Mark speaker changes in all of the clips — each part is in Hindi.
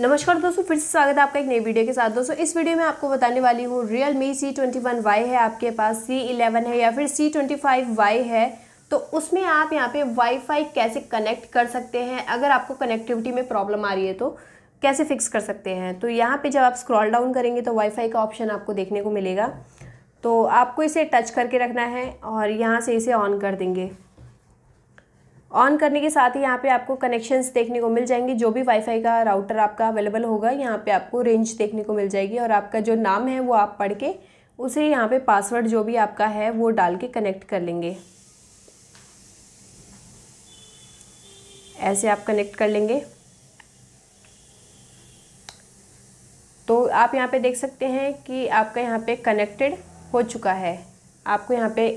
Speaker 1: नमस्कार दोस्तों फिर से स्वागत है आपका एक नई वीडियो के साथ दोस्तों इस वीडियो में आपको बताने वाली हूँ Realme C twenty one Y है आपके पास सी इलेवन है या फिर सी ट्वेंटी फाइव वाई है तो उसमें आप यहाँ पे वाईफाई कैसे कनेक्ट कर सकते हैं अगर आपको कनेक्टिविटी में प्रॉब्लम आ रही है तो कैसे फिक्स कर सकते हैं तो यहाँ पर जब आप स्क्रॉल डाउन करेंगे तो वाईफाई का ऑप्शन आपको देखने को मिलेगा तो आपको इसे टच करके रखना है और यहाँ से इसे ऑन कर देंगे ऑन करने के साथ ही यहाँ पे आपको कनेक्शंस देखने को मिल जाएंगे जो भी वाईफाई का राउटर आपका अवेलेबल होगा यहाँ पे आपको रेंज देखने को मिल जाएगी और आपका जो नाम है वो आप पढ़ के उसे यहाँ पे पासवर्ड जो भी आपका है वो डाल के कनेक्ट कर लेंगे ऐसे आप कनेक्ट कर लेंगे तो आप यहाँ पे देख सकते हैं कि आपका यहाँ पे कनेक्टेड हो चुका है आपको यहाँ पे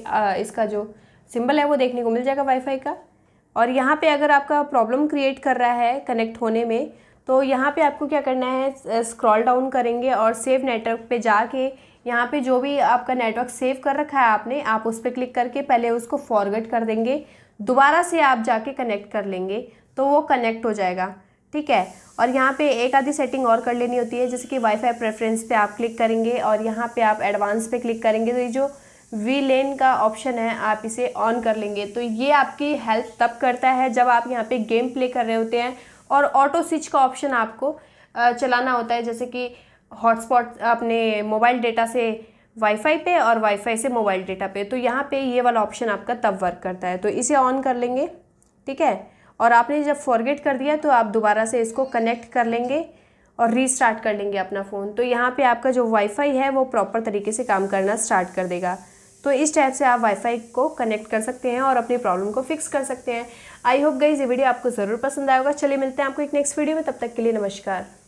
Speaker 1: इसका जो सिंबल है वो देखने को मिल जाएगा वाईफाई का और यहाँ पे अगर आपका प्रॉब्लम क्रिएट कर रहा है कनेक्ट होने में तो यहाँ पे आपको क्या करना है स्क्रॉल डाउन करेंगे और सेव नेटवर्क पे जाके यहाँ पे जो भी आपका नेटवर्क सेव कर रखा है आपने आप उस पर क्लिक करके पहले उसको फॉरवर्ड कर देंगे दोबारा से आप जाके कनेक्ट कर लेंगे तो वो कनेक्ट हो जाएगा ठीक है और यहाँ पे एक आधी सेटिंग और कर लेनी होती है जैसे कि वाईफाई प्रेफरेंस पे आप क्लिक करेंगे और यहाँ पे आप एडवांस पे क्लिक करेंगे तो ये जो वी लेन का ऑप्शन है आप इसे ऑन कर लेंगे तो ये आपकी हेल्प तब करता है जब आप यहाँ पे गेम प्ले कर रहे होते हैं और ऑटो स्विच का ऑप्शन आपको चलाना होता है जैसे कि हॉटस्पॉट अपने मोबाइल डेटा से वाईफाई पे और वाईफाई से मोबाइल डेटा पे तो यहाँ पे ये वाला ऑप्शन आपका तब वर्क करता है तो इसे ऑन कर लेंगे ठीक है और आपने जब फॉरगेट कर दिया तो आप दोबारा से इसको कनेक्ट कर लेंगे और रीस्टार्ट कर लेंगे अपना फ़ोन तो यहाँ पे आपका जो वाईफाई है वो प्रॉपर तरीके से काम करना स्टार्ट कर देगा तो इस टाइप से आप वाईफाई को कनेक्ट कर सकते हैं और अपनी प्रॉब्लम को फिक्स कर सकते हैं आई होप गई ये वीडियो आपको ज़रूर पसंद आएगा चलिए मिलते हैं आपको एक नेक्स्ट वीडियो में तब तक के लिए नमस्कार